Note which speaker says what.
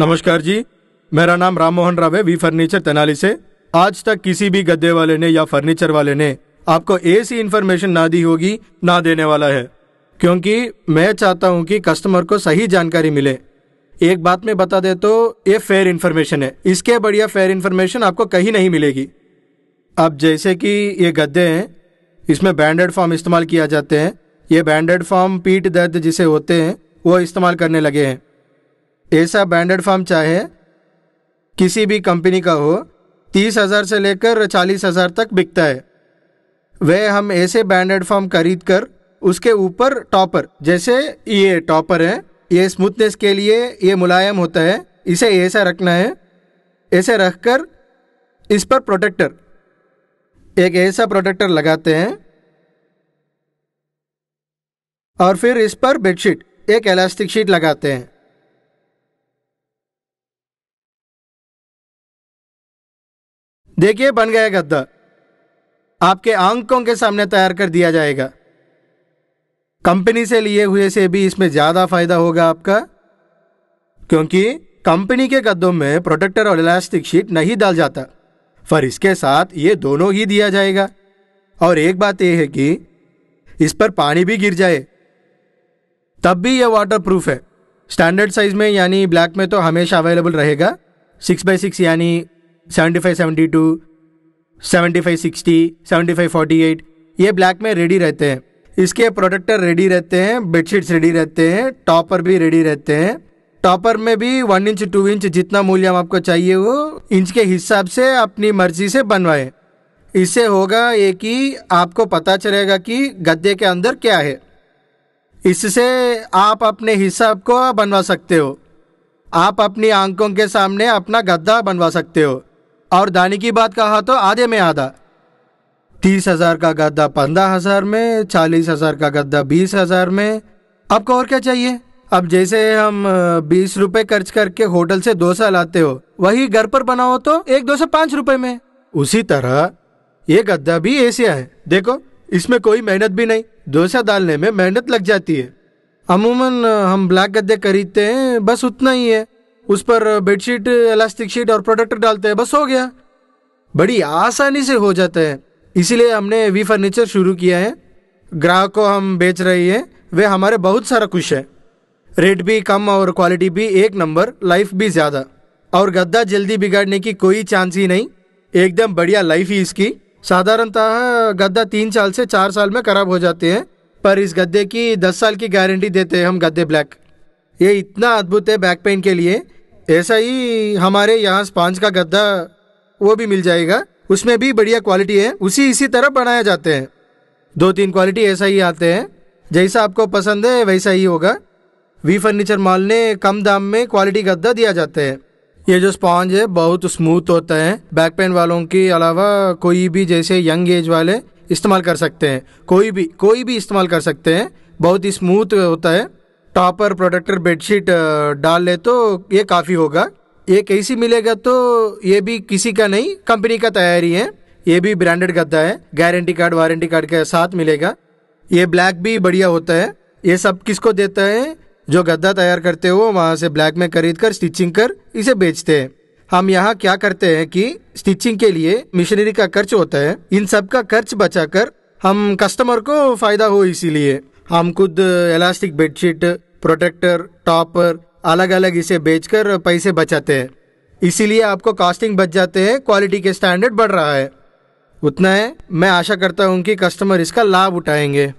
Speaker 1: नमस्कार जी मेरा नाम राम मोहन राव है वी फर्नीचर तेनाली से आज तक किसी भी गद्दे वाले ने या फर्नीचर वाले ने आपको ऐसी इन्फॉर्मेशन ना दी होगी ना देने वाला है क्योंकि मैं चाहता हूं कि कस्टमर को सही जानकारी मिले एक बात में बता दे तो ये फेयर इन्फॉर्मेशन है इसके बढ़िया फेयर इन्फॉर्मेशन आपको कहीं नहीं मिलेगी अब जैसे कि ये गद्दे हैं इसमें बैंडेड फॉर्म इस्तेमाल किया जाते हैं ये बैंडेड फॉर्म पीठ दर्द जिसे होते हैं वो इस्तेमाल करने लगे हैं ऐसा ब्रांडेड फार्म चाहे किसी भी कंपनी का हो तीस हज़ार से लेकर चालीस हज़ार तक बिकता है वह हम ऐसे ब्रांडेड फार्म खरीद कर उसके ऊपर टॉपर जैसे ये टॉपर है ये स्मूथनेस के लिए ये मुलायम होता है इसे ऐसा रखना है ऐसे रख कर इस पर प्रोटेक्टर एक ऐसा प्रोटेक्टर लगाते हैं और फिर इस पर बेडशीट एक एलास्टिक शीट लगाते हैं देखिए बन गया गद्दा आपके आंकों के सामने तैयार कर दिया जाएगा कंपनी से लिए हुए से भी इसमें ज़्यादा फायदा होगा आपका क्योंकि कंपनी के गद्दों में प्रोटेक्टर और इलास्टिक शीट नहीं डाल जाता पर इसके साथ ये दोनों ही दिया जाएगा और एक बात यह है कि इस पर पानी भी गिर जाए तब भी यह वाटर प्रूफ है स्टैंडर्ड साइज में यानी ब्लैक में तो हमेशा अवेलेबल रहेगा सिक्स बाई सिक्स यानी seventy five seventy two seventy five sixty seventy five forty eight ये ब्लैक में रेडी रहते हैं इसके प्रोटेक्टर रेडी रहते हैं बेडशीट्स रेडी रहते हैं टॉपर भी रेडी रहते हैं टॉपर में भी वन इंच टू इंच जितना मूल्य आपको चाहिए वो इंच के हिसाब से अपनी मर्जी से बनवाए इससे होगा ये कि आपको पता चलेगा कि गद्दे के अंदर क्या है इससे आप अपने हिसाब को बनवा सकते हो आप अपनी आंखों के सामने अपना गद्दा बनवा सकते हो और दाने की बात कहा तो आधे में आधा तीस हजार का गद्दा पंद्रह हजार में चालीस हजार का गद्दा बीस हजार में आपको और क्या चाहिए अब जैसे हम बीस रुपए खर्च करके होटल से डोसा लाते हो वही घर पर बनाओ तो एक दो सौ पांच रुपए में उसी तरह ये गद्दा भी ऐसा है देखो इसमें कोई मेहनत भी नहीं डोसा डालने में मेहनत लग जाती है अमूमन हम ब्लैक गद्दे खरीदते हैं बस उतना ही है उस पर बेडशीट इलास्टिक शीट और प्रोटेक्टर डालते हैं बस हो गया बड़ी आसानी से हो जाता है इसीलिए हमने वी फर्नीचर शुरू किया है ग्राहक को हम बेच रही है वे हमारे बहुत सारा खुश है रेट भी कम और क्वालिटी भी एक नंबर लाइफ भी ज़्यादा और गद्दा जल्दी बिगाड़ने की कोई चांस ही नहीं एकदम बढ़िया लाइफ ही इसकी साधारणतः गद्दा तीन साल से चार साल में खराब हो जाते हैं पर इस गद्दे की दस साल की गारंटी देते हैं हम गद्दे ब्लैक ये इतना अद्भुत है बैक पेन के लिए ऐसा ही हमारे यहाँ स्पांज का गद्दा वो भी मिल जाएगा उसमें भी बढ़िया क्वालिटी है उसी इसी तरह बनाया जाते हैं दो तीन क्वालिटी ऐसा ही आते हैं जैसा आपको पसंद है वैसा ही होगा वी फर्नीचर मॉल ने कम दाम में क्वालिटी गद्दा दिया जाता है ये जो स्पॉन्ज है बहुत स्मूथ होता है बैक पेन वालों के अलावा कोई भी जैसे यंग एज वाले इस्तेमाल कर सकते हैं कोई भी कोई भी इस्तेमाल कर सकते हैं बहुत ही स्मूथ होता है टॉपर प्रोटेक्टर बेडशीट डाल ले तो ये काफ़ी होगा ये कैसी मिलेगा तो ये भी किसी का नहीं कंपनी का तैयारी है ये भी ब्रांडेड गद्दा है गारंटी कार्ड वारंटी कार्ड के साथ मिलेगा ये ब्लैक भी बढ़िया होता है ये सब किसको देता है जो गद्दा तैयार करते हो वहाँ से ब्लैक में खरीद कर स्टिचिंग कर इसे बेचते हैं हम यहाँ क्या करते हैं कि स्टिचिंग के लिए मशीनरी का खर्च होता है इन सब का खर्च बचाकर हम कस्टमर को फायदा हो इसीलिए हम खुद इलास्टिक बेडशीट प्रोटेक्टर टॉपर अलग अलग इसे बेचकर पैसे बचाते हैं इसीलिए आपको कास्टिंग बच जाते हैं क्वालिटी के स्टैंडर्ड बढ़ रहा है उतना है मैं आशा करता हूँ कि कस्टमर इसका लाभ उठाएंगे